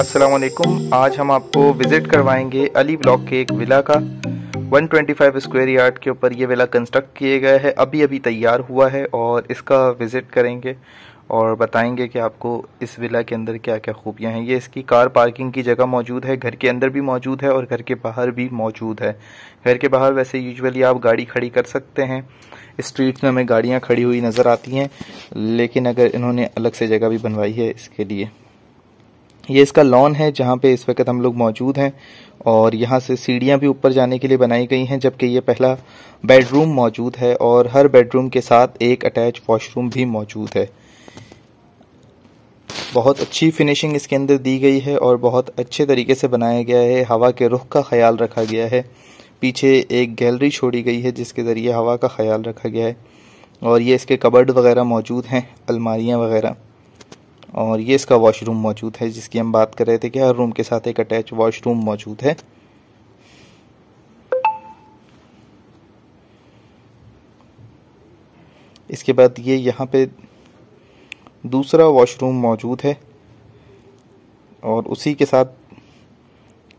असलम आज हम आपको विज़िट करवाएंगे अली ब्लॉक के एक विला का 125 स्क्वायर यार्ड के ऊपर ये विला कंस्ट्रक्ट किए गए है अभी अभी तैयार हुआ है और इसका विज़िट करेंगे और बताएंगे कि आपको इस विला के अंदर क्या क्या खूबियां हैं ये इसकी कार पार्किंग की जगह मौजूद है घर के अंदर भी मौजूद है और घर के बाहर भी मौजूद है घर के बाहर वैसे यूजुअली आप गाड़ी खड़ी कर सकते हैं स्ट्रीट्स में हमें गाड़ियाँ खड़ी हुई नज़र आती हैं लेकिन अगर इन्होंने अलग से जगह भी बनवाई है इसके लिए ये इसका लॉन है जहाँ पे इस वक्त हम लोग मौजूद हैं और यहाँ से सीढ़ियाँ भी ऊपर जाने के लिए बनाई गई हैं जबकि ये पहला बेडरूम मौजूद है और हर बेडरूम के साथ एक अटैच वॉशरूम भी मौजूद है बहुत अच्छी फिनिशिंग इसके अंदर दी गई है और बहुत अच्छे तरीके से बनाया गया है हवा के रुख का ख्याल रखा गया है पीछे एक गैलरी छोड़ी गई है जिसके ज़रिए हवा का ख्याल रखा गया है और ये इसके कबर्ड वगैरह मौजूद हैं अलमारियाँ वगैरह और ये इसका वॉशरूम मौजूद है जिसकी हम बात कर रहे थे कि हर रूम के साथ एक अटैच वॉशरूम मौजूद है इसके बाद ये यहाँ पे दूसरा वॉशरूम मौजूद है और उसी के साथ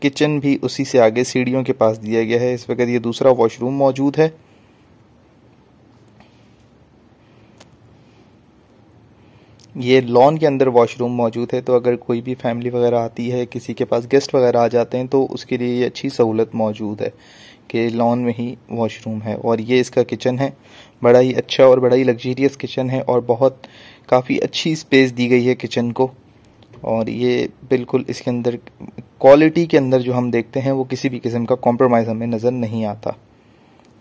किचन भी उसी से आगे सीढ़ियों के पास दिया गया है इस वक्त ये दूसरा वॉशरूम मौजूद है ये लॉन के अंदर वॉशरूम मौजूद है तो अगर कोई भी फैमिली वगैरह आती है किसी के पास गेस्ट वगैरह आ जाते हैं तो उसके लिए ये अच्छी सहूलत मौजूद है कि लॉन में ही वॉशरूम है और ये इसका किचन है बड़ा ही अच्छा और बड़ा ही लग्जीरियस किचन है और बहुत काफ़ी अच्छी स्पेस दी गई है किचन को और ये बिल्कुल इसके अंदर क्वालिटी के अंदर जो हम देखते हैं वो किसी भी किस्म का कॉम्प्रोमाइज़ हमें नज़र नहीं आता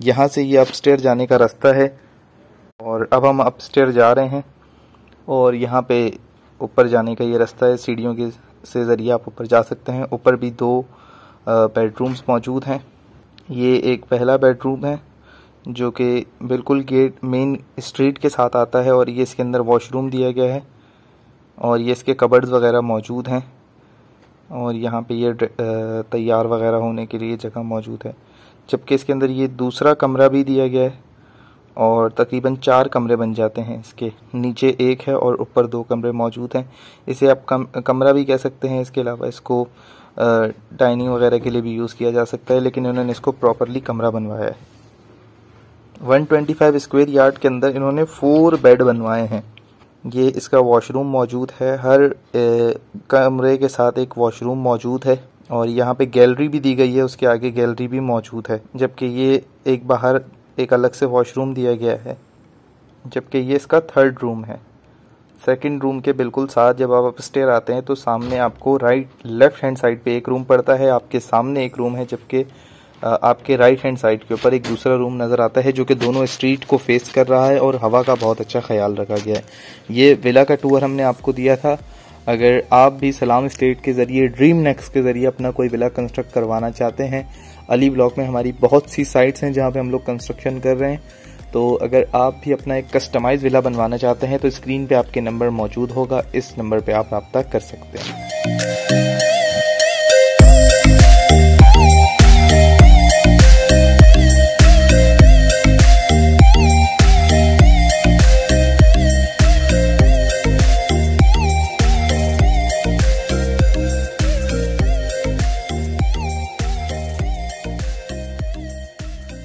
यहाँ से ये अपस्टेयर जाने का रास्ता है और अब हम अपस्टेयर जा रहे हैं और यहाँ पे ऊपर जाने का ये रास्ता है सीढ़ियों के से ज़रिए आप ऊपर जा सकते हैं ऊपर भी दो बेडरूम्स मौजूद हैं ये एक पहला बेडरूम है जो कि बिल्कुल गेट मेन स्ट्रीट के साथ आता है और ये इसके अंदर वॉशरूम दिया गया है और ये इसके कबर्ड्स वगैरह मौजूद हैं और यहाँ पे ये तैयार वगैरह होने के लिए जगह मौजूद है जबकि इसके अंदर ये दूसरा कमरा भी दिया गया है और तकरीबन चार कमरे बन जाते हैं इसके नीचे एक है और ऊपर दो कमरे मौजूद हैं इसे आप कम कमरा भी कह सकते हैं इसके अलावा इसको डाइनिंग वगैरह के लिए भी यूज़ किया जा सकता है लेकिन इन्होंने इसको प्रॉपरली कमरा बनवाया है 125 स्क्वायर यार्ड के अंदर इन्होंने फोर बेड बनवाए हैं ये इसका वॉशरूम मौजूद है हर ए, कमरे के साथ एक वॉशरूम मौजूद है और यहाँ पे गैलरी भी दी गई है उसके आगे गैलरी भी मौजूद है जबकि ये एक बाहर एक अलग से वॉशरूम दिया गया है जबकि ये इसका थर्ड रूम है सेकंड रूम के बिल्कुल साथ जब आप अपस्टेयर आते हैं तो सामने आपको राइट लेफ्ट हैंड साइड पे एक रूम पड़ता है आपके सामने एक रूम है जबकि आपके राइट हैंड साइड के ऊपर एक दूसरा रूम नज़र आता है जो कि दोनों स्ट्रीट को फेस कर रहा है और हवा का बहुत अच्छा ख्याल रखा गया है ये विला का टूर हमने आपको दिया था अगर आप भी सलाम स्टेट के ज़रिए ड्रीम नेक्स के ज़रिए अपना कोई विला कंस्ट्रक्ट करवाना चाहते हैं अली ब्लॉक में हमारी बहुत सी साइट्स हैं जहाँ पे हम लोग कंस्ट्रक्शन कर रहे हैं तो अगर आप भी अपना एक कस्टमाइज विला बनवाना चाहते हैं तो स्क्रीन पे आपके नंबर मौजूद होगा इस नंबर पे आप रब्ता कर सकते हैं